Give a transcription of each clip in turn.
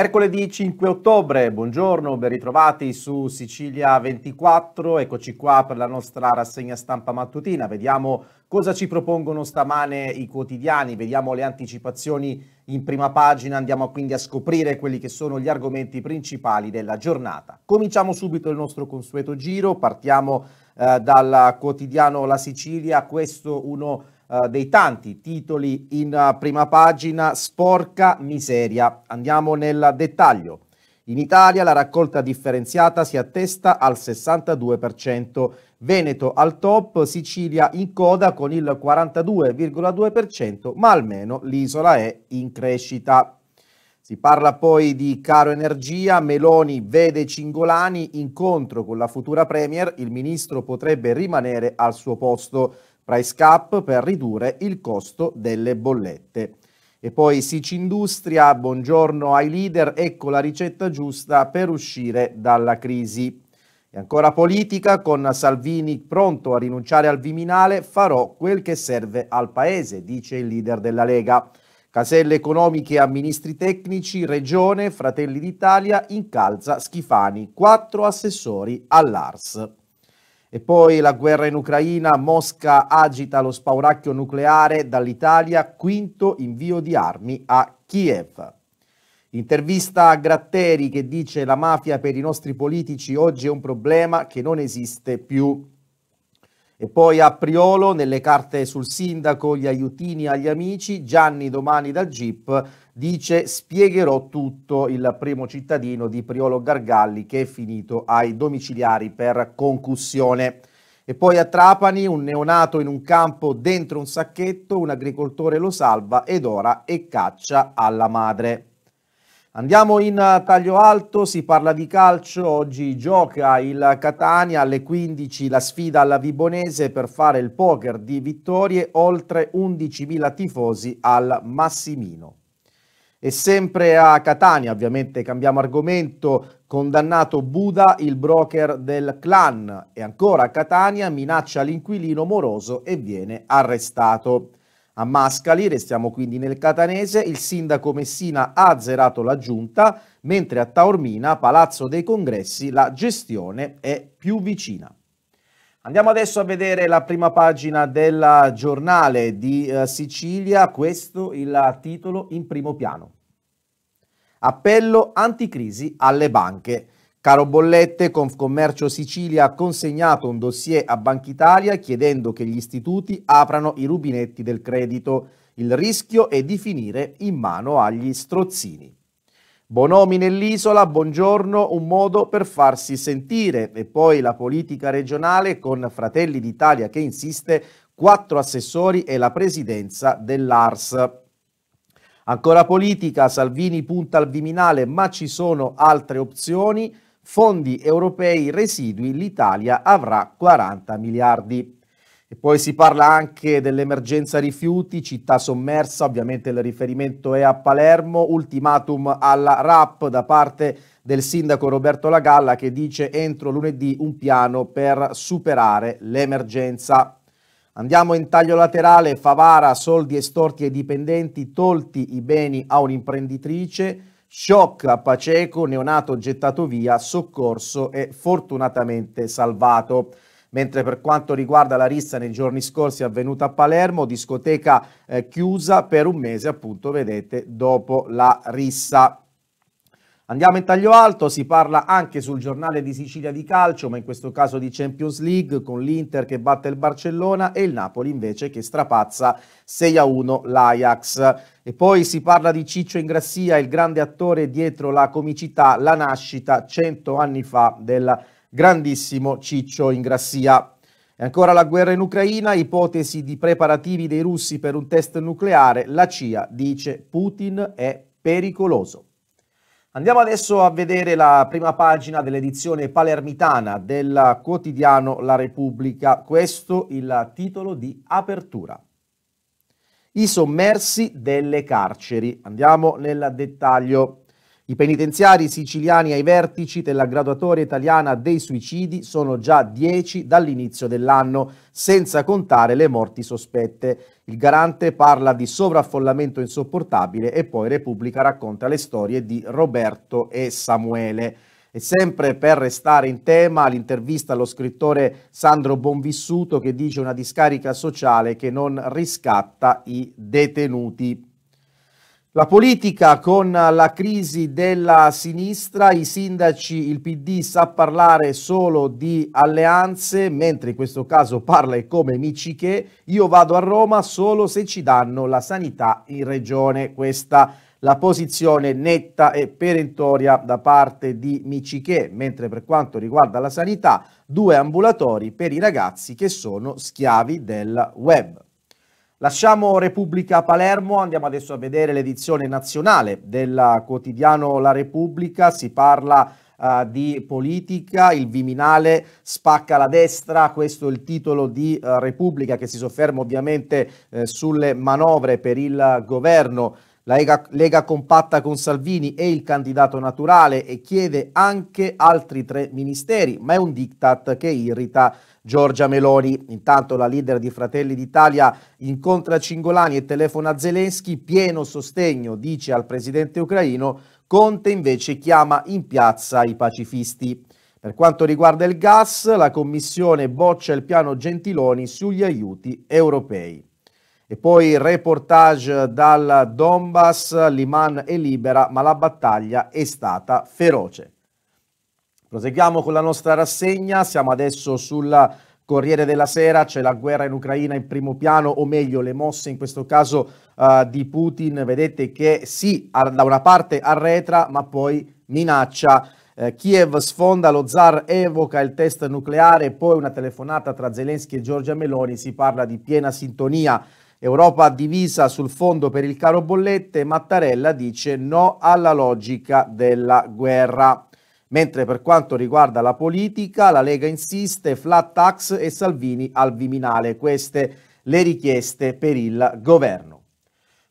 Mercoledì 5 ottobre, buongiorno, ben ritrovati su Sicilia 24, eccoci qua per la nostra rassegna stampa mattutina, vediamo cosa ci propongono stamane i quotidiani, vediamo le anticipazioni in prima pagina, andiamo quindi a scoprire quelli che sono gli argomenti principali della giornata. Cominciamo subito il nostro consueto giro, partiamo eh, dal quotidiano La Sicilia, questo uno eh, dei tanti titoli in eh, prima pagina, sporca miseria. Andiamo nel dettaglio. In Italia la raccolta differenziata si attesta al 62%, Veneto al top, Sicilia in coda con il 42,2%, ma almeno l'isola è in crescita. Si parla poi di caro energia, Meloni vede Cingolani, incontro con la futura Premier, il ministro potrebbe rimanere al suo posto price cap per ridurre il costo delle bollette. E poi Sic Industria, buongiorno ai leader, ecco la ricetta giusta per uscire dalla crisi. E ancora politica, con Salvini pronto a rinunciare al Viminale, farò quel che serve al Paese, dice il leader della Lega. Caselle economiche e amministri tecnici, Regione, Fratelli d'Italia, incalza Schifani, quattro assessori all'ARS. E poi la guerra in Ucraina, Mosca agita lo spauracchio nucleare dall'Italia, quinto invio di armi a Kiev. Intervista a Gratteri che dice la mafia per i nostri politici oggi è un problema che non esiste più. E poi a Priolo, nelle carte sul sindaco, gli aiutini agli amici, Gianni domani dal GIP dice spiegherò tutto il primo cittadino di Priolo Gargalli che è finito ai domiciliari per concussione. E poi a Trapani un neonato in un campo dentro un sacchetto, un agricoltore lo salva ed ora è caccia alla madre. Andiamo in eh, taglio alto, si parla di calcio, oggi gioca il Catania alle 15 la sfida alla Vibonese per fare il poker di vittorie, oltre 11.000 tifosi al Massimino. E sempre a Catania, ovviamente cambiamo argomento, condannato Buda, il broker del clan, e ancora a Catania minaccia l'inquilino moroso e viene arrestato a Mascali, restiamo quindi nel Catanese, il sindaco Messina ha azzerato la giunta, mentre a Taormina, Palazzo dei Congressi, la gestione è più vicina. Andiamo adesso a vedere la prima pagina del giornale di eh, Sicilia, questo il titolo in primo piano. Appello anticrisi alle banche. Caro Bollette, Confcommercio Sicilia ha consegnato un dossier a Banca Italia chiedendo che gli istituti aprano i rubinetti del credito. Il rischio è di finire in mano agli strozzini. Bonomi nell'isola, buongiorno, un modo per farsi sentire. E poi la politica regionale con Fratelli d'Italia che insiste, quattro assessori e la presidenza dell'ARS. Ancora politica, Salvini punta al Viminale, ma ci sono altre opzioni fondi europei residui l'Italia avrà 40 miliardi. E poi si parla anche dell'emergenza rifiuti, città sommersa, ovviamente il riferimento è a Palermo, ultimatum alla RAP da parte del sindaco Roberto Lagalla che dice entro lunedì un piano per superare l'emergenza. Andiamo in taglio laterale, Favara, soldi estorti ai dipendenti, tolti i beni a un'imprenditrice, Shock a Paceco, neonato gettato via, soccorso e fortunatamente salvato. Mentre per quanto riguarda la rissa nei giorni scorsi avvenuta a Palermo, discoteca eh, chiusa per un mese appunto, vedete, dopo la rissa. Andiamo in taglio alto, si parla anche sul giornale di Sicilia di calcio, ma in questo caso di Champions League, con l'Inter che batte il Barcellona e il Napoli invece che strapazza 6-1 l'Ajax. E poi si parla di Ciccio Ingrassia, il grande attore dietro la comicità, la nascita 100 anni fa del grandissimo Ciccio Ingrassia. E ancora la guerra in Ucraina, ipotesi di preparativi dei russi per un test nucleare, la CIA dice Putin è pericoloso. Andiamo adesso a vedere la prima pagina dell'edizione palermitana del quotidiano La Repubblica. Questo il titolo di apertura. I sommersi delle carceri. Andiamo nel dettaglio. I penitenziari siciliani ai vertici della graduatoria italiana dei suicidi sono già 10 dall'inizio dell'anno, senza contare le morti sospette. Il garante parla di sovraffollamento insopportabile e poi Repubblica racconta le storie di Roberto e Samuele. E sempre per restare in tema, l'intervista allo scrittore Sandro Bonvissuto che dice una discarica sociale che non riscatta i detenuti. La politica con la crisi della sinistra, i sindaci, il PD sa parlare solo di alleanze, mentre in questo caso parla come Miciche, io vado a Roma solo se ci danno la sanità in regione. Questa la posizione netta e perentoria da parte di Miciche, mentre per quanto riguarda la sanità, due ambulatori per i ragazzi che sono schiavi del web. Lasciamo Repubblica Palermo, andiamo adesso a vedere l'edizione nazionale del quotidiano La Repubblica, si parla uh, di politica, il Viminale spacca la destra, questo è il titolo di uh, Repubblica che si sofferma ovviamente eh, sulle manovre per il governo la Lega, Lega, compatta con Salvini è il candidato naturale e chiede anche altri tre ministeri, ma è un diktat che irrita Giorgia Meloni. Intanto la leader di Fratelli d'Italia incontra Cingolani e telefona a Zelensky, pieno sostegno, dice al presidente ucraino, Conte invece chiama in piazza i pacifisti. Per quanto riguarda il gas, la Commissione boccia il piano Gentiloni sugli aiuti europei. E poi reportage dal Donbass, Liman è libera, ma la battaglia è stata feroce. Proseguiamo con la nostra rassegna, siamo adesso sul Corriere della Sera, c'è la guerra in Ucraina in primo piano, o meglio le mosse in questo caso uh, di Putin, vedete che sì, da una parte arretra, ma poi minaccia. Uh, Kiev sfonda lo zar, evoca il test nucleare, poi una telefonata tra Zelensky e Giorgia Meloni, si parla di piena sintonia Europa divisa sul fondo per il caro bollette, Mattarella dice no alla logica della guerra. Mentre per quanto riguarda la politica, la Lega insiste, flat tax e Salvini al Viminale. Queste le richieste per il governo.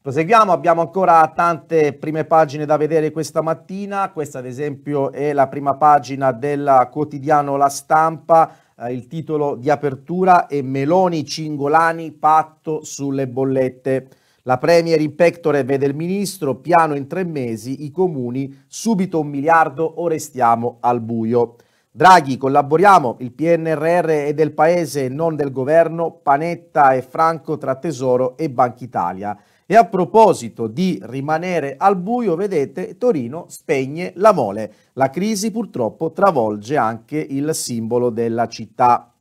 Proseguiamo, abbiamo ancora tante prime pagine da vedere questa mattina. Questa ad esempio è la prima pagina del quotidiano La Stampa eh, il titolo di apertura è Meloni Cingolani patto sulle bollette. La Premier in pectore vede il ministro, piano in tre mesi, i comuni, subito un miliardo o restiamo al buio. Draghi, collaboriamo, il PNRR è del Paese, non del governo, Panetta e Franco tra Tesoro e Banca Italia. E a proposito di rimanere al buio, vedete, Torino spegne la mole. La crisi purtroppo travolge anche il simbolo della città.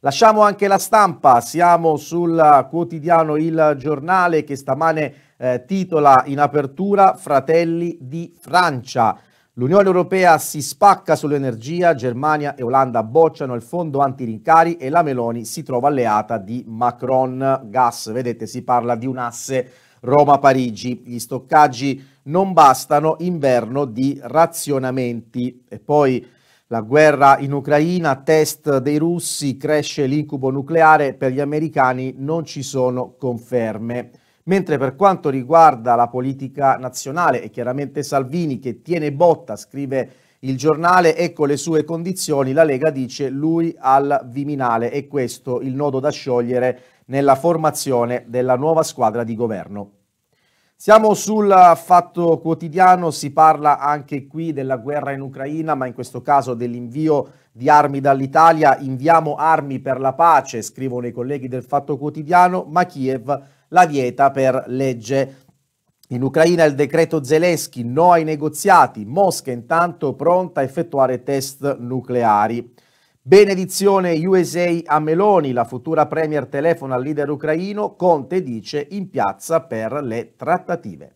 Lasciamo anche la stampa, siamo sul quotidiano Il Giornale che stamane eh, titola in apertura Fratelli di Francia. L'Unione Europea si spacca sull'energia, Germania e Olanda bocciano il fondo antirincari e la Meloni si trova alleata di Macron Gas. Vedete, si parla di un asse Roma-Parigi. Gli stoccaggi non bastano, inverno di razionamenti. E poi la guerra in Ucraina, test dei russi, cresce l'incubo nucleare, per gli americani non ci sono conferme. Mentre per quanto riguarda la politica nazionale, e chiaramente Salvini che tiene botta, scrive il giornale, ecco le sue condizioni, la Lega dice lui al Viminale e questo il nodo da sciogliere nella formazione della nuova squadra di governo. Siamo sul fatto quotidiano, si parla anche qui della guerra in Ucraina, ma in questo caso dell'invio di armi dall'Italia. Inviamo armi per la pace, scrivono i colleghi del fatto quotidiano, ma Kiev la vieta per legge. In Ucraina il decreto Zelensky, no ai negoziati, Mosca intanto pronta a effettuare test nucleari. Benedizione USA a Meloni, la futura premier telefona al leader ucraino, Conte dice in piazza per le trattative.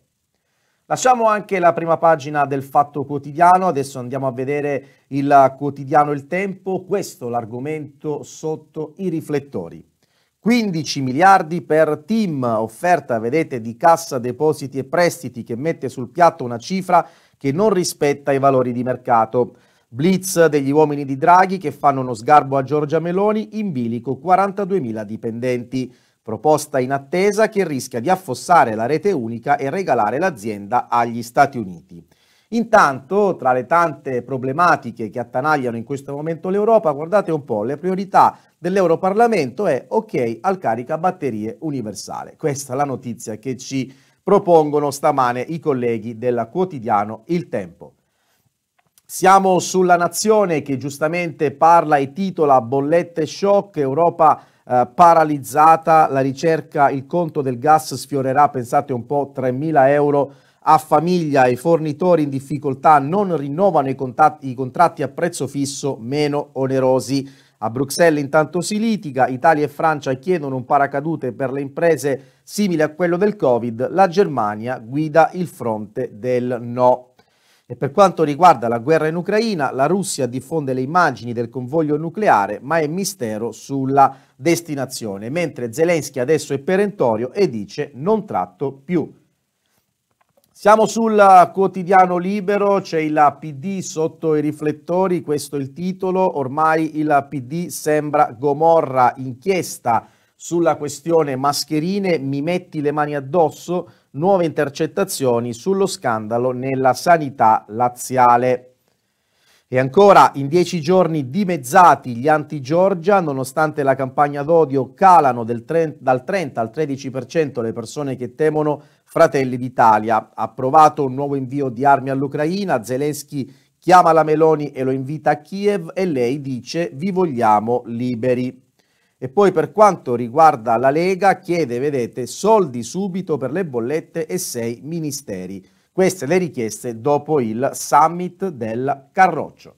Lasciamo anche la prima pagina del Fatto Quotidiano, adesso andiamo a vedere il quotidiano Il Tempo, questo l'argomento sotto i riflettori. 15 miliardi per team, offerta, vedete, di cassa depositi e prestiti che mette sul piatto una cifra che non rispetta i valori di mercato. Blitz degli uomini di Draghi che fanno uno sgarbo a Giorgia Meloni, in bilico 42.000 dipendenti. Proposta in attesa che rischia di affossare la rete unica e regalare l'azienda agli Stati Uniti. Intanto, tra le tante problematiche che attanagliano in questo momento l'Europa, guardate un po', le priorità dell'Europarlamento è ok al carica batterie universale. Questa è la notizia che ci propongono stamane i colleghi del quotidiano Il Tempo. Siamo sulla nazione che giustamente parla e titola Bollette shock, Europa eh, paralizzata, la ricerca, il conto del gas sfiorerà, pensate un po', 3.000 euro a famiglia e fornitori in difficoltà non rinnovano i, contatti, i contratti a prezzo fisso meno onerosi. A Bruxelles intanto si litiga, Italia e Francia chiedono un paracadute per le imprese simile a quello del Covid, la Germania guida il fronte del no. E per quanto riguarda la guerra in Ucraina, la Russia diffonde le immagini del convoglio nucleare, ma è mistero sulla destinazione, mentre Zelensky adesso è perentorio e dice non tratto più. Siamo sul quotidiano libero, c'è il PD sotto i riflettori, questo è il titolo, ormai il PD sembra Gomorra, inchiesta sulla questione mascherine, mi metti le mani addosso, nuove intercettazioni sullo scandalo nella sanità laziale. E ancora, in dieci giorni dimezzati gli anti-Giorgia, nonostante la campagna d'odio, calano 30, dal 30 al 13% le persone che temono Fratelli d'Italia. Approvato un nuovo invio di armi all'Ucraina, Zelensky chiama la Meloni e lo invita a Kiev e lei dice vi vogliamo liberi. E poi per quanto riguarda la Lega chiede, vedete, soldi subito per le bollette e sei ministeri. Queste le richieste dopo il summit del Carroccio.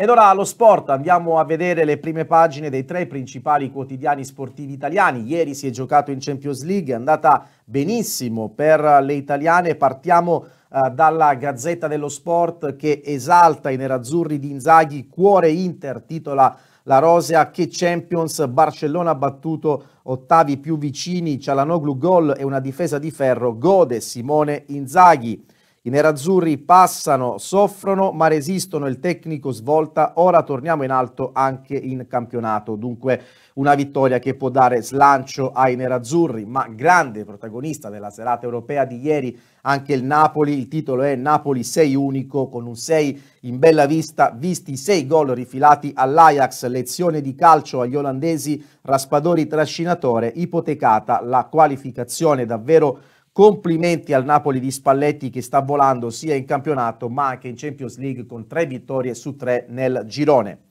Ed ora allo sport, andiamo a vedere le prime pagine dei tre principali quotidiani sportivi italiani. Ieri si è giocato in Champions League, è andata benissimo per le italiane. Partiamo eh, dalla Gazzetta dello Sport che esalta i nerazzurri di Inzaghi, cuore Inter, titola la Rosea che Champions, Barcellona ha battuto ottavi più vicini, Cialanoglu gol e una difesa di ferro, gode Simone Inzaghi. I nerazzurri passano, soffrono, ma resistono. Il tecnico svolta. Ora torniamo in alto anche in campionato. Dunque una vittoria che può dare slancio ai nerazzurri, ma grande protagonista della serata europea di ieri anche il Napoli. Il titolo è Napoli 6 unico con un 6 in bella vista, visti i 6 gol rifilati all'Ajax, lezione di calcio agli olandesi, Raspadori trascinatore, ipotecata la qualificazione davvero Complimenti al Napoli di Spalletti che sta volando sia in campionato ma anche in Champions League con tre vittorie su tre nel girone.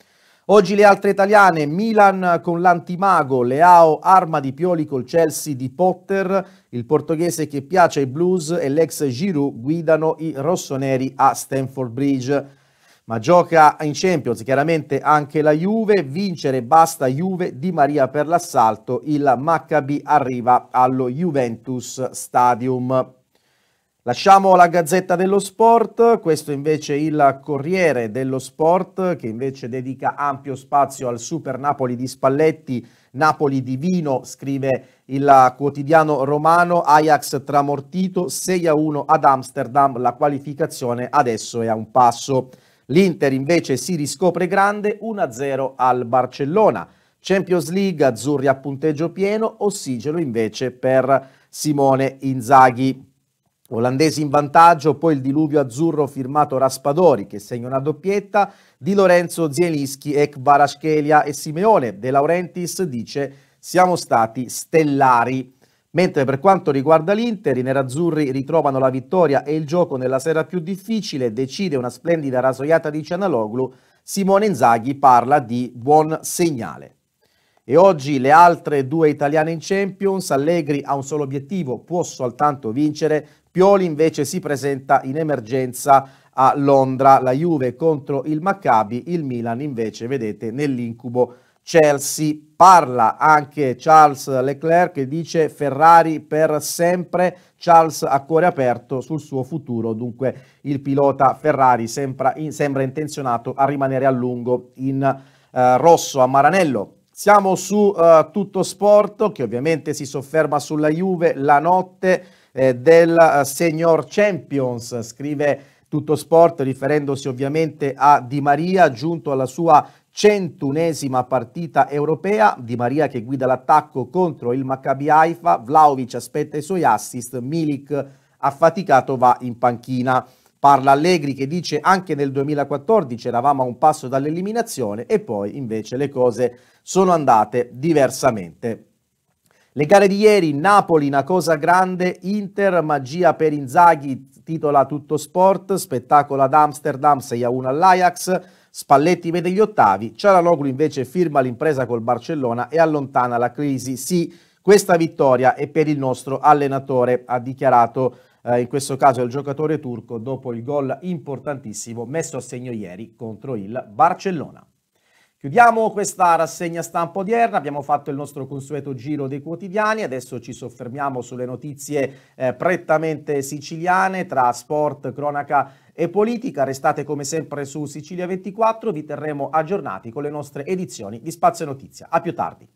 Oggi le altre italiane, Milan con l'antimago, Leao arma di Pioli col Chelsea di Potter, il portoghese che piace ai blues e l'ex Giroud guidano i rossoneri a Stanford Bridge ma gioca in Champions chiaramente anche la Juve, vincere basta Juve, Di Maria per l'assalto, il Maccabi arriva allo Juventus Stadium. Lasciamo la Gazzetta dello Sport, questo invece è il Corriere dello Sport che invece dedica ampio spazio al Super Napoli di Spalletti, Napoli divino, scrive il quotidiano romano, Ajax tramortito, 6 a 1 ad Amsterdam, la qualificazione adesso è a un passo. L'Inter invece si riscopre grande 1-0 al Barcellona. Champions League, azzurri a punteggio pieno, ossigeno invece per Simone Inzaghi. Olandesi in vantaggio, poi il diluvio azzurro firmato Raspadori che segna una doppietta, Di Lorenzo, Zielinski, Ekbaraschkelia e Simeone. De Laurentiis dice siamo stati stellari. Mentre per quanto riguarda l'Inter, i nerazzurri ritrovano la vittoria e il gioco nella sera più difficile, decide una splendida rasoiata di Cianaloglu, Simone Inzaghi parla di buon segnale. E oggi le altre due italiane in Champions, Allegri ha un solo obiettivo, può soltanto vincere, Pioli invece si presenta in emergenza a Londra, la Juve contro il Maccabi, il Milan invece, vedete, nell'incubo Chelsea. Parla anche Charles Leclerc che dice Ferrari per sempre, Charles a cuore aperto sul suo futuro, dunque il pilota Ferrari sembra, sembra intenzionato a rimanere a lungo in eh, rosso a Maranello. Siamo su eh, Tutto Sport che ovviamente si sofferma sulla Juve la notte eh, del eh, Senior Champions, scrive tutto Sport, riferendosi ovviamente a Di Maria, giunto alla sua centunesima partita europea, Di Maria che guida l'attacco contro il Maccabi Haifa, Vlaovic aspetta i suoi assist, Milik affaticato va in panchina. Parla Allegri che dice anche nel 2014 eravamo a un passo dall'eliminazione e poi invece le cose sono andate diversamente. Le gare di ieri, Napoli una cosa grande, Inter magia per Inzaghi, titola Tutto Sport, spettacolo ad Amsterdam 6-1 all'Ajax, Spalletti vede gli ottavi, Cialanoglu invece firma l'impresa col Barcellona e allontana la crisi. Sì, questa vittoria è per il nostro allenatore, ha dichiarato eh, in questo caso il giocatore turco dopo il gol importantissimo messo a segno ieri contro il Barcellona. Chiudiamo questa rassegna stampa odierna, abbiamo fatto il nostro consueto giro dei quotidiani, adesso ci soffermiamo sulle notizie eh, prettamente siciliane tra sport, cronaca e politica. Restate come sempre su Sicilia 24, vi terremo aggiornati con le nostre edizioni di Spazio Notizia. A più tardi.